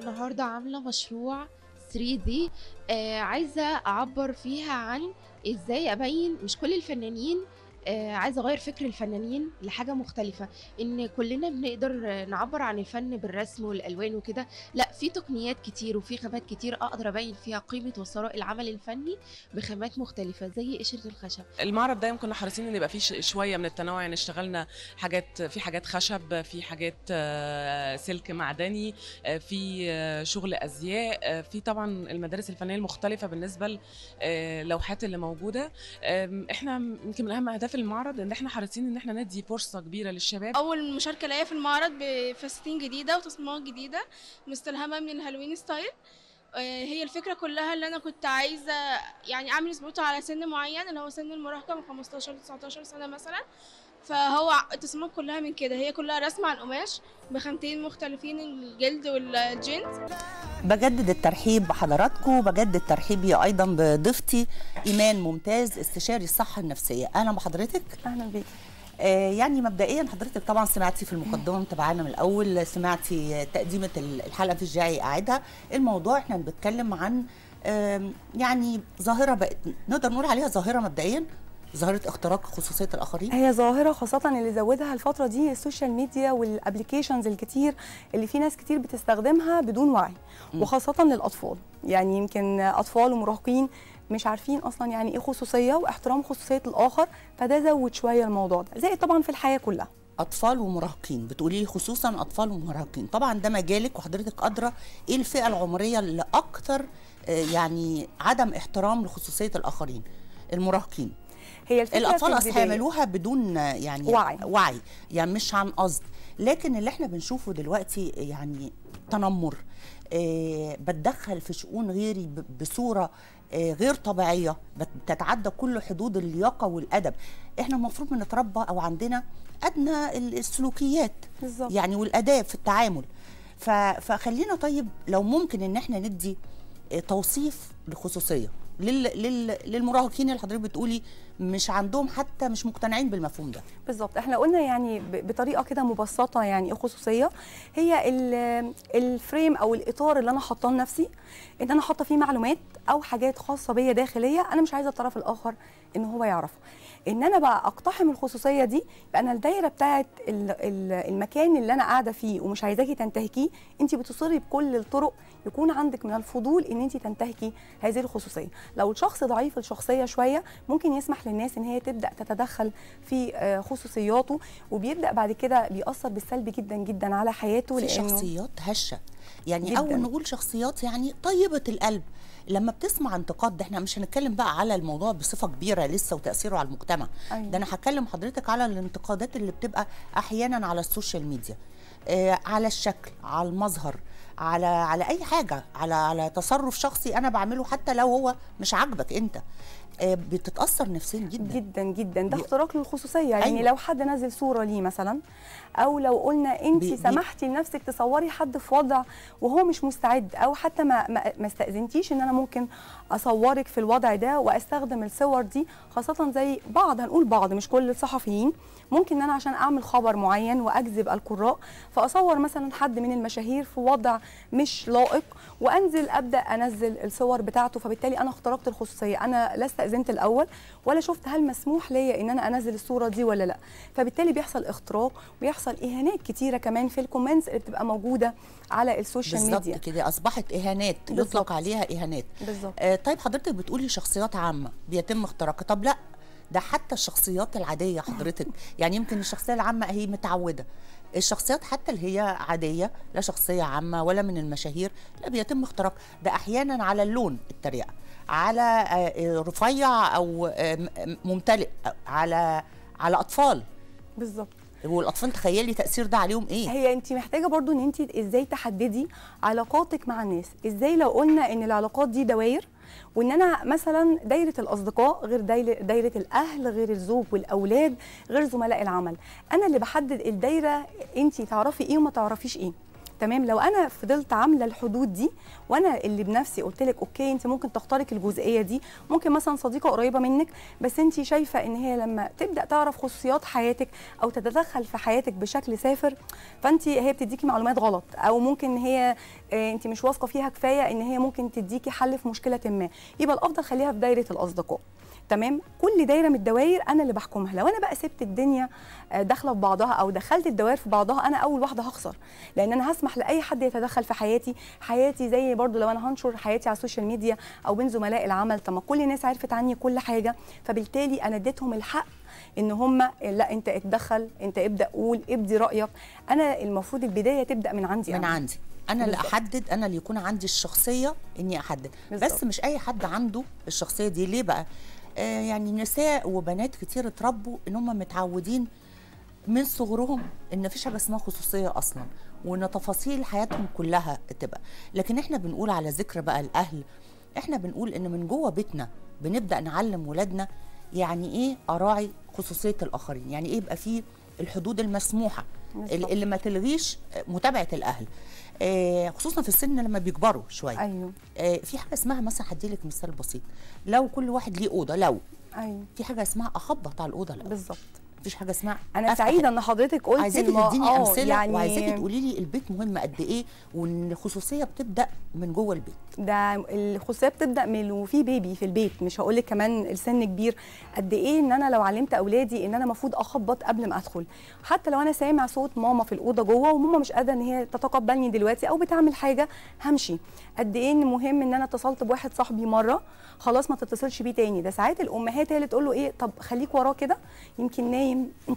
النهارده عامله مشروع 3D آه عايزه اعبر فيها عن ازاي ابين مش كل الفنانين آه عايزه اغير فكر الفنانين لحاجه مختلفه ان كلنا بنقدر نعبر عن الفن بالرسم والالوان وكده لا في تقنيات كتير وفي خامات كتير اقدر ابين فيها قيمه وثراء العمل الفني بخامات مختلفه زي قشره الخشب المعرض دايما كنا حريصين ان يبقى فيه شويه من التنوع يعني اشتغلنا حاجات في حاجات خشب في حاجات آه، سلك معدني آه، في آه، شغل ازياء في طبعا المدارس الفنيه المختلفه بالنسبه للوحات اللي موجوده احنا يمكن من اهم اهداف في المعرض ان احنا حريصين ان احنا ندي فرصه كبيره للشباب اول مشاركه ليا في المعرض بفساتين جديده وتصميمات جديده مستلهمه من الهالوين ستايل آه، هي الفكره كلها اللي انا كنت عايزه يعني اعمل سبوت على سن معين اللي هو سن المراهقه من 15 ل 19 سنه مثلا فهو التصميمات كلها من كده هي كلها رسمة على القماش بخامتين مختلفين الجلد والجينز بجدد الترحيب بحضراتكم بجدد ترحيبي ايضا بضيفتي ايمان ممتاز استشاري الصحه النفسيه اهلا بحضرتك اهلا بيك آه، يعني مبدئيا حضرتك طبعا سمعتي في المقدمه تبعنا من الاول سمعتي تقديمه الحلقه في الجاي اعيدها الموضوع احنا بنتكلم عن يعني ظاهره بقت نقدر نقول عليها ظاهره مبدئيا ظاهره اختراق خصوصيه الاخرين هي ظاهره خاصه اللي زودها الفتره دي السوشيال ميديا والابلكيشنز الكتير اللي في ناس كتير بتستخدمها بدون وعي وخاصه للاطفال يعني يمكن اطفال ومراهقين مش عارفين اصلا يعني ايه خصوصيه واحترام خصوصيه الاخر فده زود شويه الموضوع ده زائد طبعا في الحياه كلها اطفال ومراهقين بتقولي خصوصا اطفال ومراهقين طبعا ده مجالك وحضرتك قادره ايه الفئه العمريه اللي اكتر آه، يعني عدم احترام لخصوصيه الاخرين المراهقين هي الفكره الاطفال اصل هيعملوها بدون يعني وعي وعي يعني مش عن قصد لكن اللي احنا بنشوفه دلوقتي يعني تنمر آه بتدخل في شؤون غيري بصوره آه غير طبيعيه بتتعدى كل حدود اللياقه والادب احنا المفروض بنتربى او عندنا ادنى السلوكيات بالزبط. يعني والاداب في التعامل فخلينا طيب لو ممكن ان احنا ندي آه، توصيف لخصوصيه لل... لل... للمراهقين اللي حضرتك بتقولي مش عندهم حتى مش مقتنعين بالمفهوم ده بالظبط احنا قلنا يعني بطريقه كده مبسطه يعني ايه خصوصيه هي الفريم او الاطار اللي انا حاطاه لنفسي ان انا حاطه فيه معلومات او حاجات خاصه بيا داخليه انا مش عايزه الطرف الاخر ان هو يعرفها ان انا بقى اقتحم الخصوصيه دي يبقى انا الدايره بتاعه المكان اللي انا قاعده فيه ومش عايزاكي تنتهكيه انت بتصري بكل الطرق يكون عندك من الفضول ان انت تنتهكي هذه الخصوصيه لو الشخص ضعيف الشخصيه شويه ممكن يسمح للناس ان هي تبدا تتدخل في آه، خصوصياته وبيبدا بعد كده بيأثر بالسلب جدا جدا على حياته في لأنه شخصيات هشه يعني جداً. او نقول شخصيات يعني طيبه القلب لما بتسمع انتقاد ده احنا مش هنتكلم بقى على الموضوع بصفه كبيره لسه وتاثيره على المجتمع أيوة. ده انا هتكلم حضرتك على الانتقادات اللي بتبقى احيانا على السوشيال ميديا آه على الشكل على المظهر على على اي حاجه على على تصرف شخصي انا بعمله حتى لو هو مش عاجبك انت آه، بتتاثر نفسيا جدا جدا جدا ده اختراق للخصوصيه يعني أيوة. لو حد نزل صوره ليه مثلا او لو قلنا انت سمحتي لنفسك تصوري حد في وضع وهو مش مستعد او حتى ما ما استاذنتيش ان انا ممكن اصورك في الوضع ده واستخدم الصور دي خاصه زي بعض هنقول بعض مش كل الصحفيين ممكن ان انا عشان اعمل خبر معين واجذب القراء فاصور مثلا حد من المشاهير في وضع مش لائق وانزل ابدا انزل الصور بتاعته فبالتالي انا اخترقت الخصوصيه انا لا استاذنت الاول ولا شفت هل مسموح ليا ان انا انزل الصوره دي ولا لا فبالتالي بيحصل اختراق ويحصل اهانات كتيره كمان في الكومنتس اللي بتبقى موجوده على السوشيال ميديا بالظبط كده اصبحت اهانات يطلق عليها اهانات بالظبط آه طيب حضرتك بتقولي شخصيات عامه بيتم اختراقها طب لا ده حتى الشخصيات العاديه حضرتك يعني يمكن الشخصيه العامه هي متعوده الشخصيات حتى اللي هي عاديه لا شخصيه عامه ولا من المشاهير لا بيتم اختراق ده احيانا على اللون التريقه على آه، آه، رفيع او آه، ممتلئ على على اطفال بالظبط والاطفال تخيلي تاثير ده عليهم ايه هي انت محتاجه برضو ان انت ازاي تحددي علاقاتك مع الناس ازاي لو قلنا ان العلاقات دي دوائر وان انا مثلا دايره الاصدقاء غير دايره الاهل غير الزوج والاولاد غير زملاء العمل انا اللي بحدد الدايره انت تعرفي ايه وما تعرفيش ايه تمام لو انا فضلت عامله الحدود دي وانا اللي بنفسي قلت لك اوكي انت ممكن تختارك الجزئيه دي ممكن مثلا صديقه قريبه منك بس انت شايفه ان هي لما تبدا تعرف خصوصيات حياتك او تتدخل في حياتك بشكل سافر فانت هي بتديكي معلومات غلط او ممكن هي آه، انت مش واثقه فيها كفايه ان هي ممكن تديكي حل في مشكله ما يبقى الافضل خليها في دايره الاصدقاء تمام كل دايره من الدوائر انا اللي بحكمها لو انا بقى سبت الدنيا آه، داخله في بعضها او دخلت الدوائر في بعضها انا اول واحده هخسر لان انا هسمح لاي حد يتدخل في حياتي حياتي زي برضو لو انا هنشر حياتي على السوشيال ميديا او بين زملاء العمل طب ما كل الناس عرفت عني كل حاجه فبالتالي انا اديتهم الحق ان هم لا انت اتدخل انت ابدا قول ابدي رايك انا المفروض البدايه تبدا من عندي من عندي انا اللي احدد انا اللي يكون عندي الشخصيه اني احدد بالزبط. بس مش اي حد عنده الشخصيه دي ليه بقى آه، يعني نساء وبنات كتير اتربوا ان هم متعودين من صغرهم ان مفيش حاجه اسمها خصوصيه اصلا وان تفاصيل حياتهم كلها تبقى لكن احنا بنقول على ذكر بقى الاهل احنا بنقول ان من جوه بيتنا بنبدا نعلم ولادنا يعني ايه اراعي خصوصيه الاخرين يعني ايه يبقى فيه الحدود المسموحه اللي ما تلغيش آه، متابعه الاهل آه، خصوصا في السن لما بيكبروا شويه ايوه آه، في حاجه اسمها مثلا هديلك مثال بسيط لو كل واحد ليه اوضه لو ايوه في حاجه اسمها اخبط على الاوضه الاول بالظبط مفيش حاجه اسمها انا سعيده ان حضرتك قلتي عايزاكي تديني آه، امثله يعني وعايزاكي تقولي لي البيت مهم قد ايه وان الخصوصيه بتبدا من جوه البيت ده الخصوصيه بتبدا من وفي بيبي في البيت مش هقول لك كمان السن كبير قد ايه ان انا لو علمت اولادي ان انا المفروض اخبط قبل ما ادخل حتى لو انا سامع صوت ماما في الاوضه جوه وماما مش قادره ان هي تتقبلني دلوقتي او بتعمل حاجه همشي قد ايه ان مهم ان انا اتصلت بواحد صاحبي مره خلاص ما تتصلش بيه تاني ده ساعات الامهات هي اللي تقول له ايه طب خليك وراه كده يمكن نايم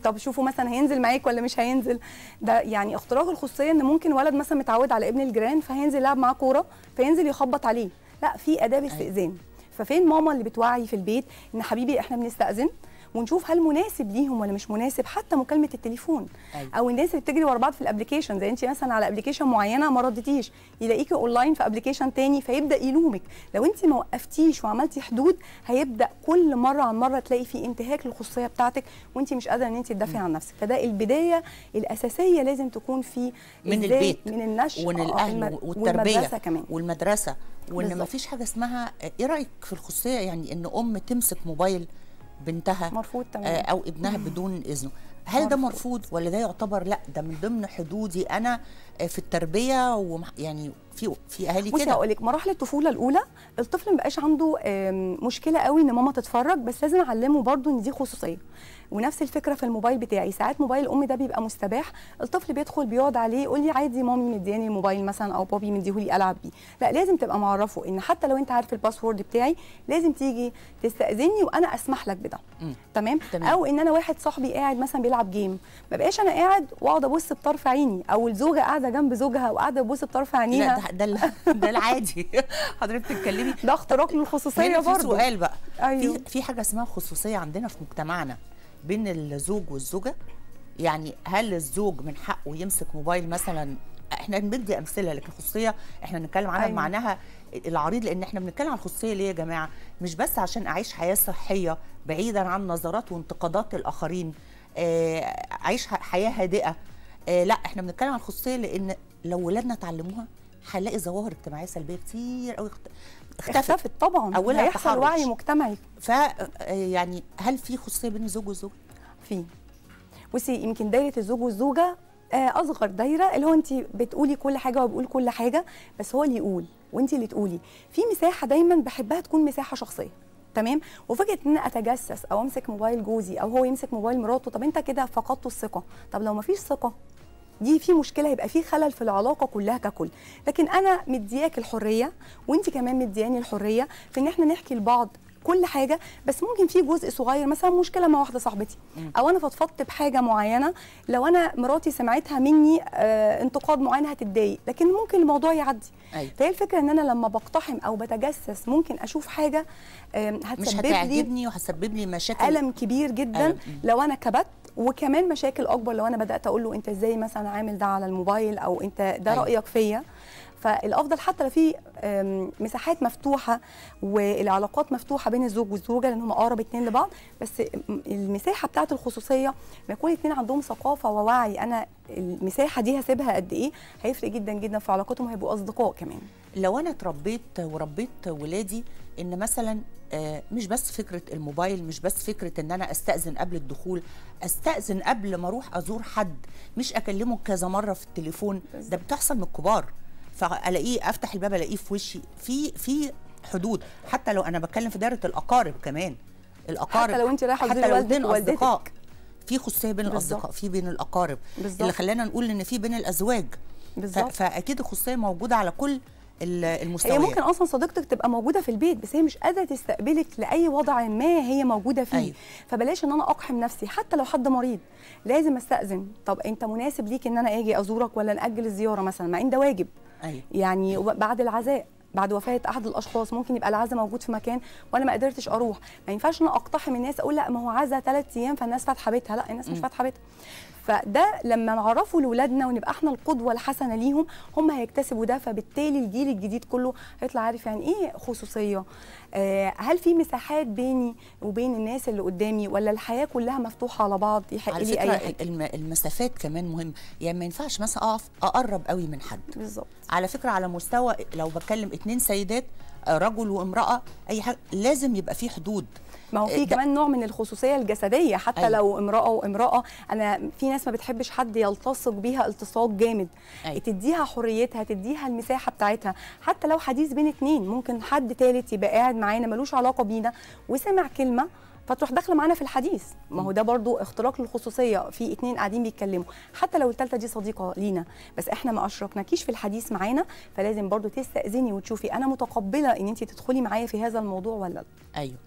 طب شوفوا مثلا هينزل معاك ولا مش هينزل ده يعني اختراق الخصوصيه ان ممكن ولد مثلا متعود على ابن الجيران فهينزل يلعب معاه كوره فينزل يخبط عليه لا في اداب أيوة. استئذان ففين ماما اللي بتوعي في البيت ان حبيبي احنا بنستاذن ونشوف هل مناسب ليهم ولا مش مناسب حتى مكالمه التليفون أيوة. او الناس اللي بتجري ورا بعض في الابلكيشن زي انت مثلا على ابلكيشن معينه ما ردتيش يلاقيكي اونلاين في ابلكيشن تاني فيبدا يلومك لو انت ما وقفتيش وعملتي حدود هيبدا كل مره عن مره تلاقي في انتهاك للخصوصيه بتاعتك وانت مش قادره ان انت تدافعي عن نفسك فده البدايه الاساسيه لازم تكون في من البيت من النشء ومن آه، الاهل والتربيه كمان. والمدرسه وان ما فيش حاجه اسمها ايه رايك في الخصوصيه يعني ان ام تمسك موبايل بنتها مرفوض آه، او ابنها بدون اذنه هل ده مرفوض ولا ده يعتبر لا ده من ضمن حدودي انا آه، في التربيه ويعني في في اهالي كده بصي هقول لك مراحل الطفوله الاولى الطفل ما بقاش عنده مشكله قوي ان ماما تتفرج بس لازم اعلمه برضو ان دي خصوصيه ونفس الفكره في الموبايل بتاعي ساعات موبايل امي ده بيبقى مستباح الطفل بيدخل بيقعد عليه يقول لي عادي مامي مدياني الموبايل مثلا او بابي مديهولي العب بيه لا لازم تبقى معرفه ان حتى لو انت عارف الباسورد بتاعي لازم تيجي تستاذني وانا اسمح لك بده تمام؟, تمام او ان انا واحد صاحبي قاعد مثلا بيلعب جيم ما بقاش انا قاعد واقعد ابص بطرف عيني او الزوجه قاعده جنب زوجها وقاعده تبص بطرف عينيها لا ده ده, ده العادي حضرتك بتتكلمي ده اختراق للخصوصيه برضه سؤال بقى أيوه. في في حاجه اسمها خصوصيه عندنا في مجتمعنا بين الزوج والزوجه يعني هل الزوج من حقه يمسك موبايل مثلا احنا بندي امثله لكن الخصوصيه احنا بنتكلم عنها أيوة. معناها العريض لان احنا بنتكلم عن الخصوصيه ليه يا جماعه مش بس عشان اعيش حياه صحيه بعيدا عن نظرات وانتقادات الاخرين آه، اعيش حياه هادئه آه، لا احنا بنتكلم عن الخصوصيه لان لو ولادنا اتعلموها هنلاقي ظواهر اجتماعيه سلبيه كتير قوي اختفت طبعا اولا هيحصل وعي مجتمعي ف آه، يعني هل في خصوصيه بين الزوج والزوجه في بصي يمكن دايره الزوج والزوجه آه، اصغر دايره اللي هو انت بتقولي كل حاجه وهو بيقول كل حاجه بس هو اللي يقول وانت اللي تقولي في مساحه دايما بحبها تكون مساحه شخصيه تمام وفكره ان انا اتجسس او امسك موبايل جوزي او هو يمسك موبايل مراته طب انت كده فقدت الثقه طب لو مفيش ثقه دي في مشكله هيبقى في خلل في العلاقه كلها ككل لكن انا مدياك الحريه وانت كمان مدياني الحريه في ان احنا نحكي لبعض كل حاجه بس ممكن في جزء صغير مثلا مشكله مع واحده صاحبتي او انا فضفضت بحاجه معينه لو انا مراتي سمعتها مني آه، انتقاد معين هتتضايق لكن ممكن الموضوع يعدي أيوة. فهي الفكره ان انا لما بقتحم او بتجسس ممكن اشوف حاجه هتسبب لي مش هتعجبني وهتسبب لي مشاكل الم كبير جدا ألم. لو انا كبت وكمان مشاكل اكبر لو انا بدات اقول له انت ازاي مثلا عامل ده على الموبايل او انت ده أيوه. رايك فيا فالافضل حتى لو في مساحات مفتوحه والعلاقات مفتوحه بين الزوج والزوجه لان هم اقرب اتنين لبعض بس المساحه بتاعه الخصوصيه ما يكون اتنين عندهم ثقافه ووعي انا المساحه دي هسيبها قد ايه هيفرق جدا جدا في علاقتهم هيبقوا اصدقاء كمان لو انا اتربيت وربيت ولادي ان مثلا آه، مش بس فكره الموبايل مش بس فكره ان انا استاذن قبل الدخول استاذن قبل ما اروح ازور حد مش اكلمه كذا مره في التليفون ده بتحصل من الكبار فالاقيه افتح الباب الاقيه في وشي في في حدود حتى لو انا بتكلم في دايره الاقارب كمان الاقارب حتى لو انت رايحه حتى لو اتنين اصدقاء في خصوصيه بين الاصدقاء في بين الاقارب بالزبط. اللي خلانا نقول ان في بين الازواج بالظبط فاكيد الخصوصيه موجوده على كل المستويات هي ممكن اصلا صديقتك تبقى موجوده في البيت بس هي مش قادره تستقبلك لاي وضع ما هي موجوده فيه أيوه. فبلاش ان انا اقحم نفسي حتى لو حد مريض لازم استاذن طب انت مناسب ليك ان انا اجي ازورك ولا ناجل الزياره مثلا مع ان ده واجب أيوه. يعني بعد العزاء بعد وفاه احد الاشخاص ممكن يبقى العزاء موجود في مكان وانا ما قدرتش اروح ما ينفعش ان انا اقتحم الناس اقول لا ما هو عزا ثلاث ايام فالناس فاتحه بيتها لا الناس مش فاتحه بيتها فده لما نعرفه لاولادنا ونبقى احنا القدوه الحسنه ليهم هم هيكتسبوا ده فبالتالي الجيل الجديد كله هيطلع عارف يعني ايه خصوصيه آه، هل في مساحات بيني وبين الناس اللي قدامي ولا الحياه كلها مفتوحه على بعض يحق لي اي حاجه المسافات كمان مهم يعني ما ينفعش مثلا اقف اقرب قوي من حد بالظبط على فكره على مستوى لو بتكلم اتنين سيدات آه، رجل وامراه اي حاجه لازم يبقى في حدود ما هو في إيه، كمان نوع من الخصوصيه الجسديه حتى أيوة. لو امراه وامراه انا في ناس ما بتحبش حد يلتصق بيها التصاق جامد أيوة. تديها حريتها تديها المساحه بتاعتها حتى لو حديث بين اتنين ممكن حد تالت يبقى قاعد معانا ملوش علاقه بينا وسمع كلمه فتروح داخله معانا في الحديث ما هو ده برضو اختراق للخصوصيه في اتنين قاعدين بيتكلموا حتى لو الثالثه دي صديقه لينا بس احنا ما اشركناكيش في الحديث معانا فلازم برضو تستاذني وتشوفي انا متقبله ان انت تدخلي معايا في هذا الموضوع ولا لا ايوه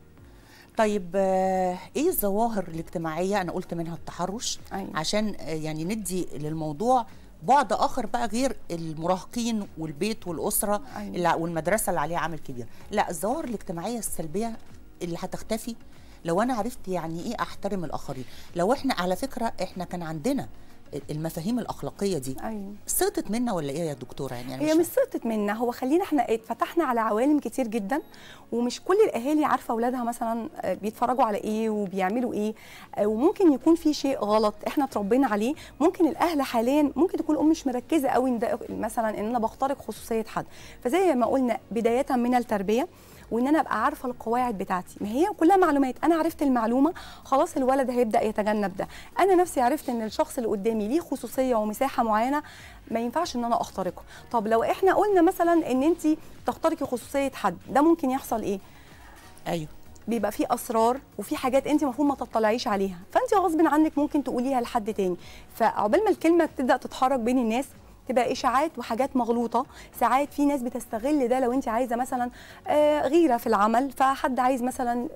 طيب آه، ايه الظواهر الاجتماعيه انا قلت منها التحرش أيوة. عشان آه، يعني ندي للموضوع بعد اخر بقى غير المراهقين والبيت والاسره أيوة. والمدرسه اللي عليها عامل كبير لا الظواهر الاجتماعيه السلبيه اللي هتختفي لو انا عرفت يعني ايه احترم الاخرين لو احنا على فكره احنا كان عندنا المفاهيم الاخلاقيه دي أيوة. سقطت منا ولا ايه يا دكتوره يعني, هي مش سقطت منا هو خلينا احنا اتفتحنا على عوالم كتير جدا ومش كل الاهالي عارفه اولادها مثلا بيتفرجوا على ايه وبيعملوا ايه وممكن يكون في شيء غلط احنا اتربينا عليه ممكن الاهل حاليا ممكن تكون الام مش مركزه قوي مثلا ان انا بخترق خصوصيه حد فزي ما قلنا بدايه من التربيه وان انا ابقى عارفه القواعد بتاعتي ما هي كلها معلومات انا عرفت المعلومه خلاص الولد هيبدا يتجنب ده انا نفسي عرفت ان الشخص اللي قدامي ليه خصوصيه ومساحه معينه ما ينفعش ان انا اخترقه طب لو احنا قلنا مثلا ان انت تخترقي خصوصيه حد ده ممكن يحصل ايه ايوه بيبقى فيه اسرار وفي حاجات انت المفروض ما تطلعيش عليها فانت غصب عنك ممكن تقوليها لحد تاني فعقبال ما الكلمه بتبدا تتحرك بين الناس تبقى اشاعات وحاجات مغلوطه ساعات في ناس بتستغل ده لو انت عايزه مثلا آه، غيره في العمل فحد عايز مثلا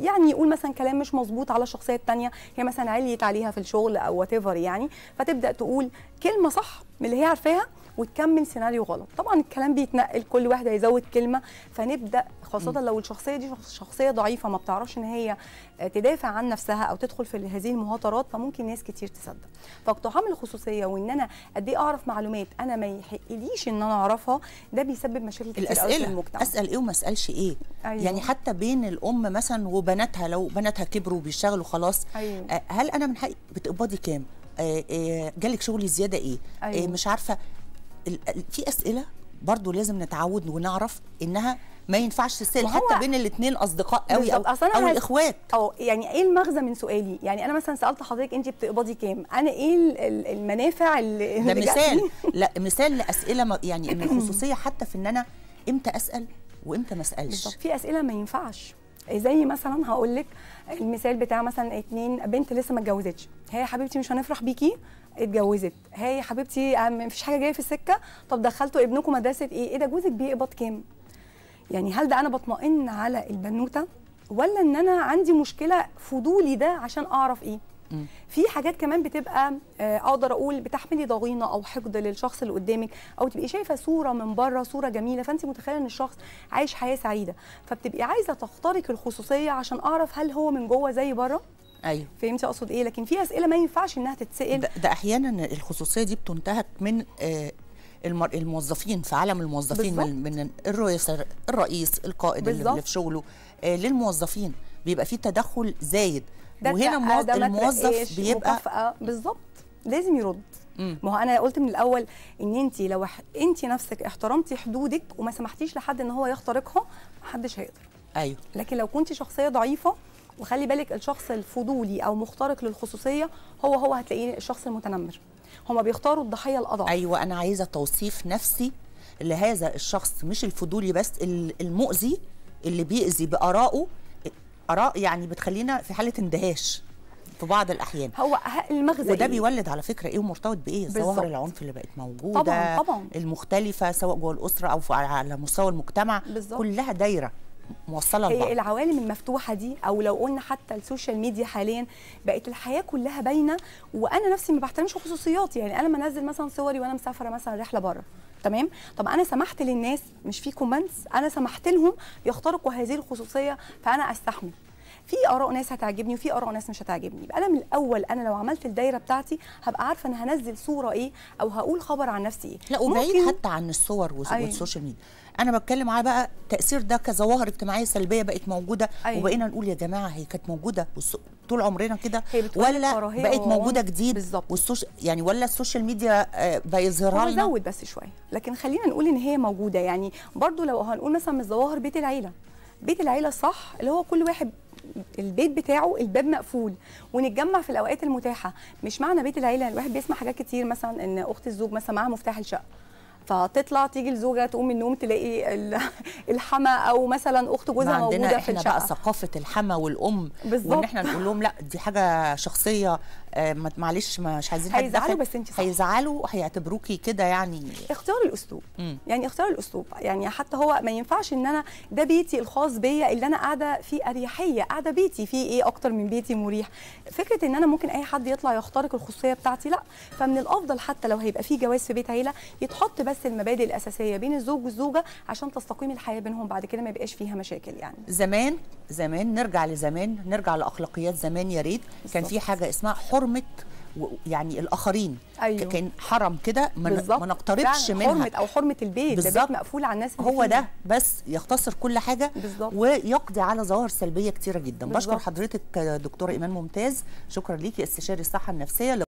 يعني يقول مثلا كلام مش مظبوط على الشخصيه الثانيه هي مثلا عليت عليها في الشغل او وات يعني فتبدا تقول كلمه صح من اللي هي عارفاها وتكمل سيناريو غلط طبعا الكلام بيتنقل كل واحد هيزود كلمه فنبدا خاصه لو الشخصيه دي شخصيه ضعيفه ما بتعرفش ان هي آه، تدافع عن نفسها او تدخل في هذه المهاترات فممكن ناس كتير تصدق فاقتحام الخصوصيه وان انا قد ايه اعرف معلومات انا ما يحقليش ان انا اعرفها ده بيسبب مشاكل كتير في المجتمع. اسال ايه وما اسالش ايه أيوه. يعني حتى بين الام مثلا وبناتها لو بناتها كبروا بيشتغلوا خلاص أيوه. آه، هل انا من حقي بتقبضي كام آه، آه، جالك شغل زياده ايه آه، أيوة. مش عارفه في اسئله برضو لازم نتعود ونعرف انها ما ينفعش تسال حتى بين الاثنين اصدقاء قوي او, أو الاخوات او يعني ايه المغزى من سؤالي يعني انا مثلا سالت حضرتك انت بتقبضي كام انا ايه المنافع اللي ده مثال لا مثال لاسئله يعني ان الخصوصيه حتى في ان انا امتى اسال وامتى ما اسالش في اسئله ما ينفعش زي مثلا هقول لك المثال بتاع مثلا اتنين بنت لسه ما اتجوزتش هي يا حبيبتي مش هنفرح بيكي اتجوزت هي يا حبيبتي آه، مفيش حاجه جايه في السكه طب دخلتوا ابنكم مدرسه ايه ايه ده جوزك بيقبض كام يعني هل ده انا بطمئن على البنوته ولا ان انا عندي مشكله فضولي ده عشان اعرف ايه في حاجات كمان بتبقى آه، اقدر اقول بتحملي ضغينه او حقد للشخص اللي قدامك او تبقي شايفه صوره من بره صوره جميله فانت متخيله ان الشخص عايش حياه سعيده فبتبقي عايزه تخترق الخصوصيه عشان اعرف هل هو من جوه زي بره ايوه فهمتي اقصد ايه لكن في اسئله ما ينفعش انها تتسال ده, ده احيانا الخصوصيه دي بتنتهك من آه الموظفين في عالم الموظفين بالزبط. من الرئيس الرئيس القائد بالزبط. اللي في شغله آه للموظفين بيبقى في تدخل زايد ده وهنا الموظف بيبقى بالظبط لازم يرد ما هو انا قلت من الاول ان انت لو انت نفسك احترمتي حدودك وما سمحتيش لحد ان هو يخترقها محدش هيقدر ايوه لكن لو كنت شخصيه ضعيفه وخلي بالك الشخص الفضولي او مخترق للخصوصيه هو هو هتلاقيه الشخص المتنمر هما بيختاروا الضحيه الاضعف ايوه انا عايزه توصيف نفسي لهذا الشخص مش الفضولي بس المؤذي اللي بيأذي بآرائه اراء يعني بتخلينا في حاله اندهاش في بعض الاحيان هو المغزى وده إيه؟ بيولد على فكره ايه ومرتبط بايه ظواهر العنف اللي بقت موجوده طبعا طبعا المختلفه سواء جوه الاسره او على مستوى المجتمع بالزبط. كلها دايره موصله لبعض العوالم المفتوحه دي او لو قلنا حتى السوشيال ميديا حاليا بقت الحياه كلها باينه وانا نفسي ما بحترمش خصوصياتي يعني انا لما انزل مثلا صوري وانا مسافره مثلا رحله بره تمام طب انا سمحت للناس مش في كومنتس انا سمحت لهم يخترقوا هذه الخصوصيه فانا استحمل في اراء ناس هتعجبني وفي اراء ناس مش هتعجبني يبقى انا من الاول انا لو عملت الدايره بتاعتي هبقى عارفه انا هنزل صوره ايه او هقول خبر عن نفسي ايه لا وبعيد ممكن... حتى عن الصور أيوة. والسوشيال ميديا انا بتكلم على بقى تاثير ده كظواهر اجتماعيه سلبيه بقت موجوده أيوة. وبقينا نقول يا جماعه هي كانت موجوده طول عمرنا كده ولا بقت موجوده جديد بالظبط والسوش... يعني ولا السوشيال ميديا آه، بيظهرها لنا زود بس شويه لكن خلينا نقول ان هي موجوده يعني برضو لو هنقول مثلا من ظواهر بيت العيله بيت العيله صح اللي هو كل واحد البيت بتاعه الباب مقفول ونتجمع في الاوقات المتاحه مش معنى بيت العيله الواحد بيسمع حاجات كتير مثلا ان اخت الزوج مثلا معاها مفتاح الشقه فتطلع تيجي لزوجها تقوم من النوم تلاقي الحما او مثلا اخت جوزها موجوده في الشقه بقى ثقافه الحما والام بالظبط وان احنا نقول لهم لا دي حاجه شخصيه آه، معلش مش عايزين حد هيزعلوا بس انت هيزعلوا هيعتبروكي كده يعني اختيار الاسلوب مم. يعني اختيار الاسلوب يعني حتى هو ما ينفعش ان انا ده بيتي الخاص بيا اللي انا قاعده فيه اريحيه قاعده بيتي فيه ايه اكتر من بيتي مريح فكره ان انا ممكن اي حد يطلع يخترق الخصوصيه بتاعتي لا فمن الافضل حتى لو هيبقى في جواز في بيت عيله يتحط بس بس المبادئ الاساسيه بين الزوج والزوجه عشان تستقيم الحياه بينهم بعد كده ما يبقاش فيها مشاكل يعني زمان زمان نرجع لزمان نرجع لاخلاقيات زمان يا ريت كان في حاجه اسمها حرمه يعني الاخرين أيوه. كان حرم كده ما نقتربش منها حرمه او حرمه البيت ده بيت مقفول على الناس هو فيه. ده بس يختصر كل حاجه بالزبط. ويقضي على ظواهر سلبيه كتيره جدا بالزبط. بشكر حضرتك دكتوره ايمان ممتاز شكرا ليكي استشاري الصحه النفسيه